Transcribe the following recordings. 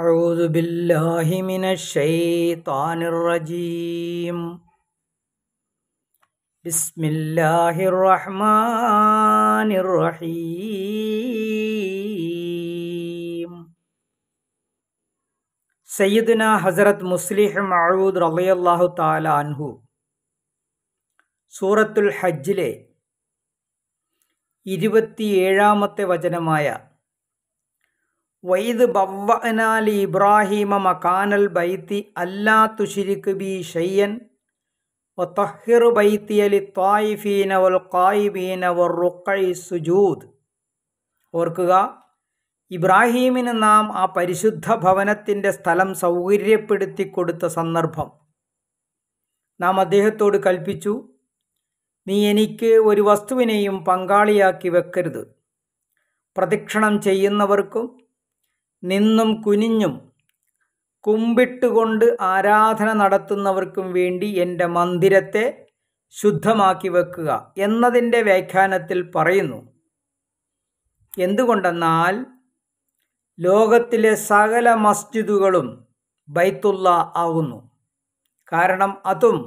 أعوذ بالله من الشيطان الرجيم بسم الله الرحمن الرحيم ഹസരത് മുസ്ലിഹ് മഴൂദ് റളിയല്ലാഹു താല അൻഹു സൂറത്തുൽ ഹജ്ജിലെ ഇരുപത്തിയേഴാമത്തെ വചനമായ വൈദ് ബവ്വനാലി ഇബ്രാഹിമ മക്കാനൽ ബൈത്തി അല്ലാ തുഷിരിക്ക് ബി ഷയ്യൻ وطهر വൽ കായിബീന വർ والرقع സുജൂദ് ഓർക്കുക ഇബ്രാഹീമിന് നാം ആ പരിശുദ്ധ ഭവനത്തിൻ്റെ സ്ഥലം സൗകര്യപ്പെടുത്തി കൊടുത്ത സന്ദർഭം നാം അദ്ദേഹത്തോട് കൽപ്പിച്ചു നീ എനിക്ക് ഒരു വസ്തുവിനെയും പങ്കാളിയാക്കി വെക്കരുത് പ്രദക്ഷിണം ചെയ്യുന്നവർക്കും നിന്നും കുനിഞ്ഞും കുമ്പിട്ടുകൊണ്ട് ആരാധന നടത്തുന്നവർക്കും വേണ്ടി എൻ്റെ മന്ദിരത്തെ ശുദ്ധമാക്കി വെക്കുക എന്നതിൻ്റെ വ്യാഖ്യാനത്തിൽ പറയുന്നു എന്തുകൊണ്ടെന്നാൽ ലോകത്തിലെ സകല മസ്ജിദുകളും ബൈത്തുള്ള ആകുന്നു കാരണം അതും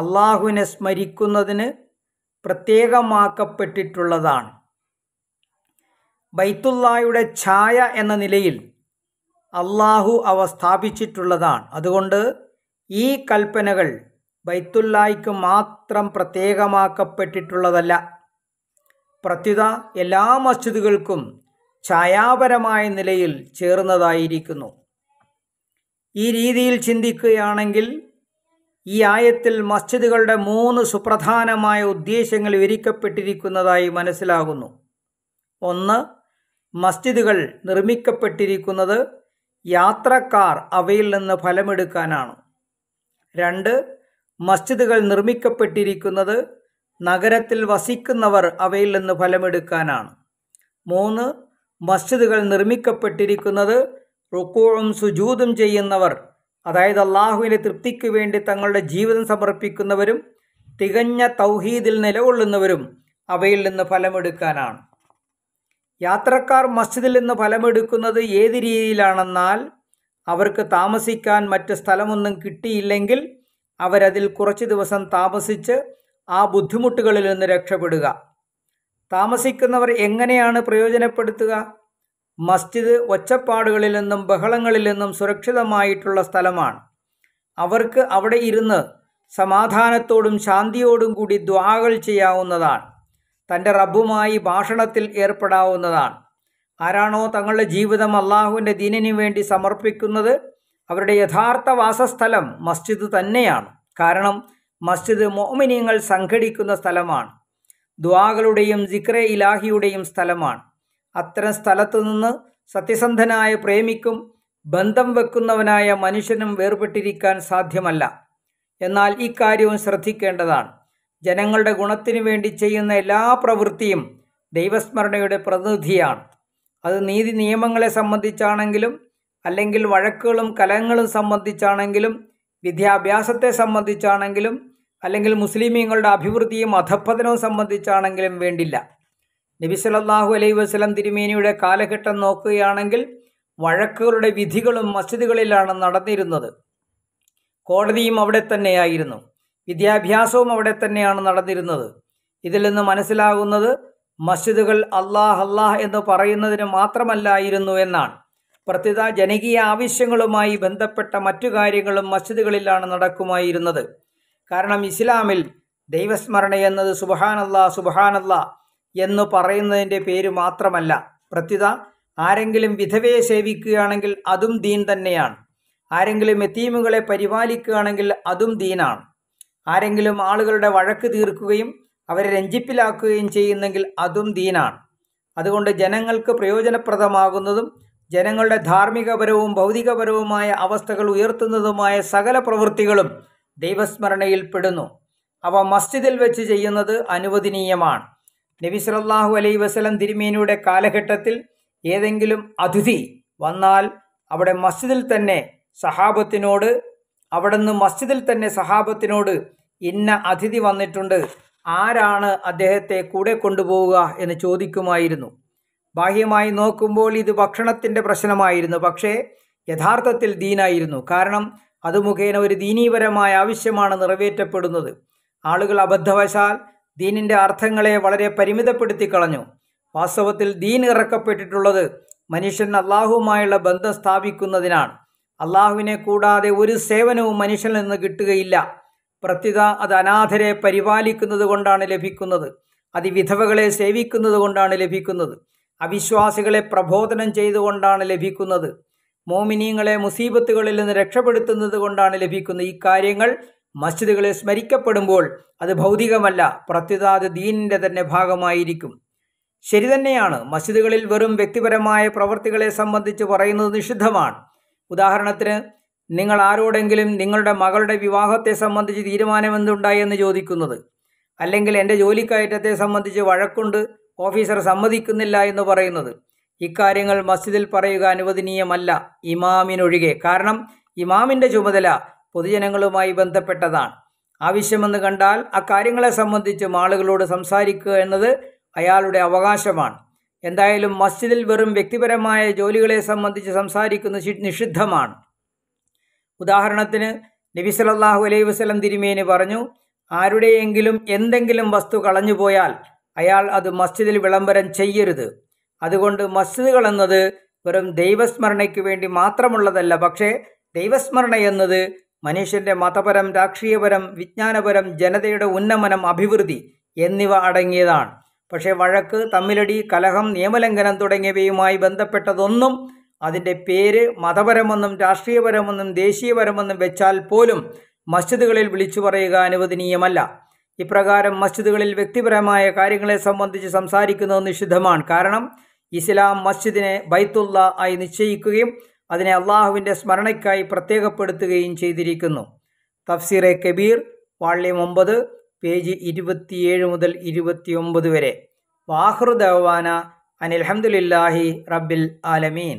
അള്ളാഹുവിനെ സ്മരിക്കുന്നതിന് പ്രത്യേകമാക്കപ്പെട്ടിട്ടുള്ളതാണ് ബൈത്തുല്ലായുടെ ഛായ എന്ന നിലയിൽ അള്ളാഹു അവ സ്ഥാപിച്ചിട്ടുള്ളതാണ് അതുകൊണ്ട് ഈ കൽപ്പനകൾ ബൈത്തുല്ലായ്ക്ക് മാത്രം പ്രത്യേകമാക്കപ്പെട്ടിട്ടുള്ളതല്ല പ്രത്യുത എല്ലാ മസ്ജിദുകൾക്കും ഛായാപരമായ നിലയിൽ ചേർന്നതായിരിക്കുന്നു ഈ രീതിയിൽ ചിന്തിക്കുകയാണെങ്കിൽ ഈ ആയത്തിൽ മസ്ജിദുകളുടെ മൂന്ന് സുപ്രധാനമായ ഉദ്ദേശങ്ങൾ വിരിക്കപ്പെട്ടിരിക്കുന്നതായി മനസ്സിലാകുന്നു ഒന്ന് മസ്ജിദുകൾ നിർമ്മിക്കപ്പെട്ടിരിക്കുന്നത് യാത്രക്കാർ അവയിൽ നിന്ന് ഫലമെടുക്കാനാണ് രണ്ട് മസ്ജിദുകൾ നിർമ്മിക്കപ്പെട്ടിരിക്കുന്നത് നഗരത്തിൽ വസിക്കുന്നവർ അവയിൽ നിന്ന് ഫലമെടുക്കാനാണ് മൂന്ന് മസ്ജിദുകൾ നിർമ്മിക്കപ്പെട്ടിരിക്കുന്നത് റുക്കോഴും സുജൂതും ചെയ്യുന്നവർ അതായത് അള്ളാഹുവിൻ്റെ തൃപ്തിക്ക് വേണ്ടി തങ്ങളുടെ ജീവിതം സമർപ്പിക്കുന്നവരും തികഞ്ഞ തൗഹീദിൽ നിലകൊള്ളുന്നവരും അവയിൽ നിന്ന് ഫലമെടുക്കാനാണ് യാത്രക്കാർ മസ്ജിദിൽ നിന്ന് ഫലമെടുക്കുന്നത് ഏത് രീതിയിലാണെന്നാൽ അവർക്ക് താമസിക്കാൻ മറ്റ് സ്ഥലമൊന്നും കിട്ടിയില്ലെങ്കിൽ അവരതിൽ കുറച്ച് ദിവസം താമസിച്ച് ആ ബുദ്ധിമുട്ടുകളിൽ നിന്ന് രക്ഷപ്പെടുക താമസിക്കുന്നവർ എങ്ങനെയാണ് പ്രയോജനപ്പെടുത്തുക മസ്ജിദ് ഒച്ചപ്പാടുകളിൽ നിന്നും ബഹളങ്ങളിൽ നിന്നും സുരക്ഷിതമായിട്ടുള്ള സ്ഥലമാണ് അവർക്ക് അവിടെ ഇരുന്ന് സമാധാനത്തോടും ശാന്തിയോടും കൂടി ദ്വാകൾ ചെയ്യാവുന്നതാണ് തൻ്റെ റബ്ബുമായി ഭാഷണത്തിൽ ഏർപ്പെടാവുന്നതാണ് ആരാണോ തങ്ങളുടെ ജീവിതം അള്ളാഹുവിൻ്റെ ദീനിനു വേണ്ടി സമർപ്പിക്കുന്നത് അവരുടെ യഥാർത്ഥ വാസസ്ഥലം മസ്ജിദ് തന്നെയാണ് കാരണം മസ്ജിദ് മോമിനിയങ്ങൾ സംഘടിക്കുന്ന സ്ഥലമാണ് ദ്വാകളുടെയും ജിക്രെ ഇലാഹിയുടെയും സ്ഥലമാണ് അത്തരം സ്ഥലത്ത് നിന്ന് സത്യസന്ധനായ പ്രേമിക്കും ബന്ധം വെക്കുന്നവനായ മനുഷ്യനും വേർപെട്ടിരിക്കാൻ സാധ്യമല്ല എന്നാൽ ഇക്കാര്യവും ശ്രദ്ധിക്കേണ്ടതാണ് ജനങ്ങളുടെ ഗുണത്തിനു വേണ്ടി ചെയ്യുന്ന എല്ലാ പ്രവൃത്തിയും ദൈവസ്മരണയുടെ പ്രതിനിധിയാണ് അത് നീതി നിയമങ്ങളെ സംബന്ധിച്ചാണെങ്കിലും അല്ലെങ്കിൽ വഴക്കുകളും കലഹങ്ങളും സംബന്ധിച്ചാണെങ്കിലും വിദ്യാഭ്യാസത്തെ സംബന്ധിച്ചാണെങ്കിലും അല്ലെങ്കിൽ മുസ്ലിമീങ്ങളുടെ അഭിവൃദ്ധിയും അധപ്പതനവും സംബന്ധിച്ചാണെങ്കിലും വേണ്ടില്ല നബിസലല്ലാഹു അലൈഹി വസ്ലം തിരുമേനിയുടെ കാലഘട്ടം നോക്കുകയാണെങ്കിൽ വഴക്കുകളുടെ വിധികളും മസ്ജിദുകളിലാണ് നടന്നിരുന്നത് കോടതിയും അവിടെ തന്നെയായിരുന്നു വിദ്യാഭ്യാസവും അവിടെ തന്നെയാണ് നടന്നിരുന്നത് ഇതിൽ നിന്ന് മനസ്സിലാകുന്നത് മസ്ജിദുകൾ അള്ളാഹ് അല്ലാഹ് എന്ന് പറയുന്നതിന് മാത്രമല്ലായിരുന്നു എന്നാണ് പ്രത്യേക ജനകീയ ആവശ്യങ്ങളുമായി ബന്ധപ്പെട്ട മറ്റു കാര്യങ്ങളും മസ്ജിദുകളിലാണ് നടക്കുമായിരുന്നത് കാരണം ഇസ്ലാമിൽ ദൈവസ്മരണ എന്നത് സുബഹാനല്ലാ സുബഹാനല്ല എന്ന് പറയുന്നതിൻ്റെ പേര് മാത്രമല്ല പ്രത്യുത ആരെങ്കിലും വിധവയെ സേവിക്കുകയാണെങ്കിൽ അതും ദീൻ തന്നെയാണ് ആരെങ്കിലും എത്തീമുകളെ പരിപാലിക്കുകയാണെങ്കിൽ അതും ദീനാണ് ആരെങ്കിലും ആളുകളുടെ വഴക്ക് തീർക്കുകയും അവരെ രഞ്ജിപ്പിലാക്കുകയും ചെയ്യുന്നെങ്കിൽ അതും ദീനാണ് അതുകൊണ്ട് ജനങ്ങൾക്ക് പ്രയോജനപ്രദമാകുന്നതും ജനങ്ങളുടെ ധാർമ്മികപരവും ഭൗതികപരവുമായ അവസ്ഥകൾ ഉയർത്തുന്നതുമായ സകല പ്രവൃത്തികളും ദൈവസ്മരണയിൽ പെടുന്നു അവ മസ്ജിദിൽ വെച്ച് ചെയ്യുന്നത് അനുവദനീയമാണ് നബി സലല്ലാഹു അലൈ വസലം തിരുമേനിയുടെ കാലഘട്ടത്തിൽ ഏതെങ്കിലും അതിഥി വന്നാൽ അവിടെ മസ്ജിദിൽ തന്നെ സഹാബത്തിനോട് അവിടുന്ന് മസ്ജിദിൽ തന്നെ സഹാബത്തിനോട് ഇന്ന അതിഥി വന്നിട്ടുണ്ട് ആരാണ് അദ്ദേഹത്തെ കൂടെ കൊണ്ടുപോവുക എന്ന് ചോദിക്കുമായിരുന്നു ബാഹ്യമായി നോക്കുമ്പോൾ ഇത് ഭക്ഷണത്തിൻ്റെ പ്രശ്നമായിരുന്നു പക്ഷേ യഥാർത്ഥത്തിൽ ദീനായിരുന്നു കാരണം അത് മുഖേന ഒരു ദീനീപരമായ ആവശ്യമാണ് നിറവേറ്റപ്പെടുന്നത് ആളുകൾ അബദ്ധവശാൽ ദീനിൻ്റെ അർത്ഥങ്ങളെ വളരെ പരിമിതപ്പെടുത്തി കളഞ്ഞു വാസ്തവത്തിൽ ദീൻ ഇറക്കപ്പെട്ടിട്ടുള്ളത് മനുഷ്യൻ അള്ളാഹുവുമായുള്ള ബന്ധം സ്ഥാപിക്കുന്നതിനാണ് അള്ളാഹുവിനെ കൂടാതെ ഒരു സേവനവും മനുഷ്യനിൽ നിന്ന് കിട്ടുകയില്ല പ്രത്യുത അത് അനാഥരെ പരിപാലിക്കുന്നത് കൊണ്ടാണ് ലഭിക്കുന്നത് വിധവകളെ സേവിക്കുന്നത് കൊണ്ടാണ് ലഭിക്കുന്നത് അവിശ്വാസികളെ പ്രബോധനം ചെയ്തുകൊണ്ടാണ് ലഭിക്കുന്നത് മോമിനീങ്ങളെ മുസീബത്തുകളിൽ നിന്ന് രക്ഷപ്പെടുത്തുന്നത് കൊണ്ടാണ് ലഭിക്കുന്നത് ഈ കാര്യങ്ങൾ മസ്ജിദുകളെ സ്മരിക്കപ്പെടുമ്പോൾ അത് ഭൗതികമല്ല പ്രത്യുതാത് ദീനിൻ്റെ തന്നെ ഭാഗമായിരിക്കും ശരി തന്നെയാണ് മസ്ജിദുകളിൽ വെറും വ്യക്തിപരമായ പ്രവർത്തികളെ സംബന്ധിച്ച് പറയുന്നത് നിഷിദ്ധമാണ് ഉദാഹരണത്തിന് നിങ്ങൾ ആരോടെങ്കിലും നിങ്ങളുടെ മകളുടെ വിവാഹത്തെ സംബന്ധിച്ച് തീരുമാനമെന്തുണ്ടായി എന്ന് ചോദിക്കുന്നത് അല്ലെങ്കിൽ എൻ്റെ ജോലിക്കയറ്റത്തെ സംബന്ധിച്ച് വഴക്കുണ്ട് ഓഫീസർ സമ്മതിക്കുന്നില്ല എന്ന് പറയുന്നത് ഇക്കാര്യങ്ങൾ മസ്ജിദിൽ പറയുക അനുവദനീയമല്ല ഇമാമിനൊഴികെ കാരണം ഇമാമിൻ്റെ ചുമതല പൊതുജനങ്ങളുമായി ബന്ധപ്പെട്ടതാണ് ആവശ്യമെന്ന് കണ്ടാൽ അക്കാര്യങ്ങളെ സംബന്ധിച്ച് ആളുകളോട് സംസാരിക്കുക എന്നത് അയാളുടെ അവകാശമാണ് എന്തായാലും മസ്ജിദിൽ വെറും വ്യക്തിപരമായ ജോലികളെ സംബന്ധിച്ച് സംസാരിക്കുന്നത് നിഷിദ്ധമാണ് ഉദാഹരണത്തിന് നബി സലല്ലാഹു അലൈഹി വസ്ലം തിരുമേനി പറഞ്ഞു ആരുടെയെങ്കിലും എന്തെങ്കിലും വസ്തു കളഞ്ഞു പോയാൽ അയാൾ അത് മസ്ജിദിൽ വിളംബരം ചെയ്യരുത് അതുകൊണ്ട് മസ്ജിദുകൾ എന്നത് വെറും ദൈവസ്മരണയ്ക്ക് വേണ്ടി മാത്രമുള്ളതല്ല പക്ഷേ ദൈവസ്മരണ എന്നത് മനുഷ്യൻ്റെ മതപരം രാഷ്ട്രീയപരം വിജ്ഞാനപരം ജനതയുടെ ഉന്നമനം അഭിവൃദ്ധി എന്നിവ അടങ്ങിയതാണ് പക്ഷേ വഴക്ക് തമ്മിലടി കലഹം നിയമലംഘനം തുടങ്ങിയവയുമായി ബന്ധപ്പെട്ടതൊന്നും അതിൻ്റെ പേര് മതപരമെന്നും രാഷ്ട്രീയപരമെന്നും ദേശീയപരമെന്നും വെച്ചാൽ പോലും മസ്ജിദുകളിൽ വിളിച്ചു പറയുക അനുവദനീയമല്ല ഇപ്രകാരം മസ്ജിദുകളിൽ വ്യക്തിപരമായ കാര്യങ്ങളെ സംബന്ധിച്ച് സംസാരിക്കുന്നത് നിഷിദ്ധമാണ് കാരണം ഇസ്ലാം മസ്ജിദിനെ ബൈത്തുള്ള ആയി നിശ്ചയിക്കുകയും അതിനെ അള്ളാഹുവിൻ്റെ സ്മരണയ്ക്കായി പ്രത്യേകപ്പെടുത്തുകയും ചെയ്തിരിക്കുന്നു തഫ്സീറെ കബീർ വാള്യം ഒമ്പത് പേജ് ഇരുപത്തിയേഴ് മുതൽ ഇരുപത്തിയൊമ്പത് വരെ വാഹൃദവാന അനിൽഹമുല്ലാഹി റബ്ബിൽ ആലമീൻ